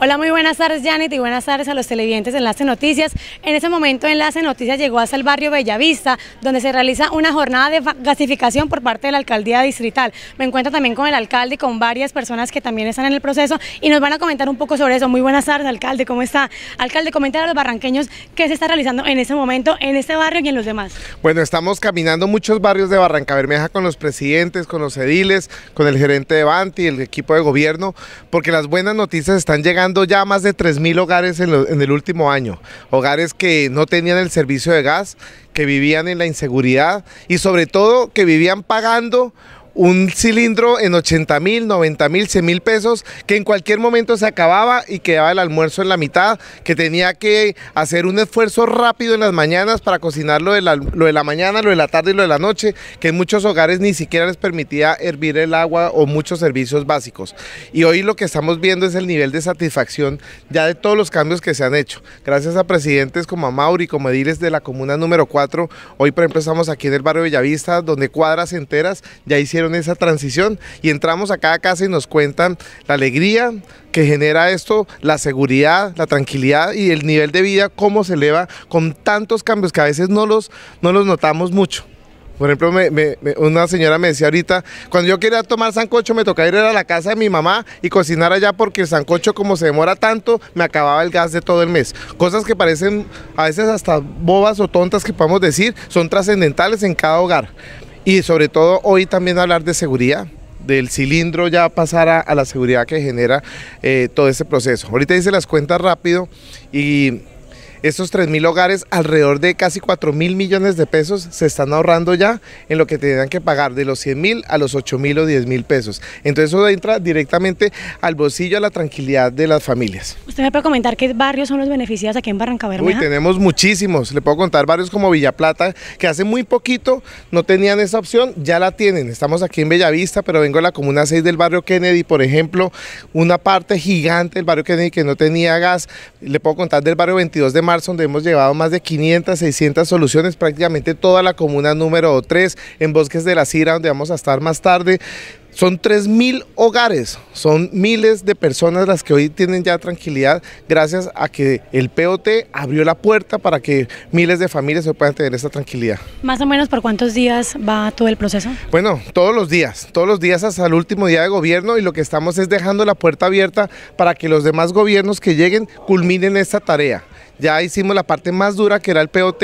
Hola, muy buenas tardes Janet y buenas tardes a los televidentes de Enlace Noticias. En ese momento Enlace Noticias llegó hasta el barrio Bellavista, donde se realiza una jornada de gasificación por parte de la alcaldía distrital. Me encuentro también con el alcalde y con varias personas que también están en el proceso y nos van a comentar un poco sobre eso. Muy buenas tardes alcalde, ¿cómo está? Alcalde, comentar a los barranqueños qué se está realizando en ese momento en este barrio y en los demás. Bueno, estamos caminando muchos barrios de Barranca Bermeja con los presidentes, con los ediles, con el gerente de Banti, el equipo de gobierno, porque las buenas noticias están llegando ya más de 3.000 hogares en el último año. Hogares que no tenían el servicio de gas, que vivían en la inseguridad y sobre todo que vivían pagando un cilindro en 80 mil, 90 mil, 100 mil pesos, que en cualquier momento se acababa y quedaba el almuerzo en la mitad, que tenía que hacer un esfuerzo rápido en las mañanas para cocinar lo de la, mañana, lo de la tarde y lo de la noche, que en muchos hogares ni siquiera les permitía hervir el agua o muchos servicios básicos. Y hoy lo que estamos viendo es el nivel de satisfacción ya de todos los cambios que se han hecho. Gracias a presidentes como a Mauri, como ediles de la comuna número 4, hoy por ejemplo estamos aquí en el barrio Bellavista, donde cuadras enteras ya hicieron en esa transición y entramos a cada casa y nos cuentan la alegría que genera esto, la seguridad, la tranquilidad y el nivel de vida, cómo se eleva con tantos cambios que a veces no los, no los notamos mucho. Por ejemplo, una señora me decía ahorita, cuando yo quería tomar sancocho me tocaba ir a la casa de mi mamá y cocinar allá porque el sancocho como se demora tanto, me acababa el gas de todo el mes. Cosas que parecen a veces hasta bobas o tontas que podemos decir, son trascendentales en cada hogar y sobre todo hoy también hablar de seguridad del cilindro ya pasar a, la seguridad que genera eh, todo ese proceso. Ahorita hice las cuentas rápido y estos 3.000 hogares, alrededor de casi mil millones de pesos, se están ahorrando ya en lo que tenían que pagar de los mil a los mil o mil pesos. Entonces eso entra directamente al bolsillo, a la tranquilidad de las familias. ¿Usted me puede comentar qué barrios son los beneficiados aquí en Barranca Bermeja? Uy, tenemos muchísimos. Le puedo contar barrios como Villa Plata, que hace muy poquito no tenían esa opción, ya la tienen. Estamos aquí en Bellavista, pero vengo de la Comuna 6 del barrio Kennedy, por ejemplo, una parte gigante del barrio Kennedy que no tenía gas. Le puedo contar del barrio 22 de marzo donde hemos llevado más de 500, 600 soluciones, prácticamente toda la comuna número 3, en Bosques de la Sira, donde vamos a estar más tarde. Son mil hogares, son miles de personas las que hoy tienen ya tranquilidad gracias a que el POT abrió la puerta para que miles de familias se puedan tener esa tranquilidad. ¿Más o menos por cuántos días va todo el proceso? Bueno, todos los días, todos los días hasta el último día de gobierno y lo que estamos es dejando la puerta abierta para que los demás gobiernos que lleguen culminen esta tarea ya hicimos la parte más dura que era el POT,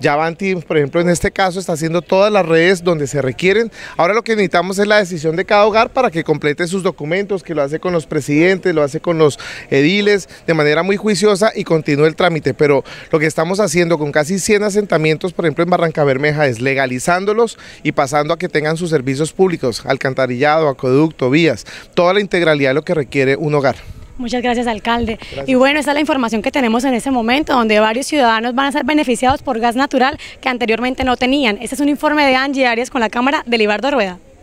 ya Banti, por ejemplo, en este caso está haciendo todas las redes donde se requieren. Ahora lo que necesitamos es la decisión de cada hogar para que complete sus documentos, que lo hace con los presidentes, lo hace con los ediles, de manera muy juiciosa y continúe el trámite. Pero lo que estamos haciendo con casi 100 asentamientos, por ejemplo, en Barranca Bermeja, es legalizándolos y pasando a que tengan sus servicios públicos, alcantarillado, acueducto, vías, toda la integralidad de lo que requiere un hogar. Muchas gracias, alcalde. Y bueno, esta es la información que tenemos en este momento, donde varios ciudadanos van a ser beneficiados por gas natural que anteriormente no tenían. Este es un informe de Angie Arias con la Cámara de Libardo Rueda.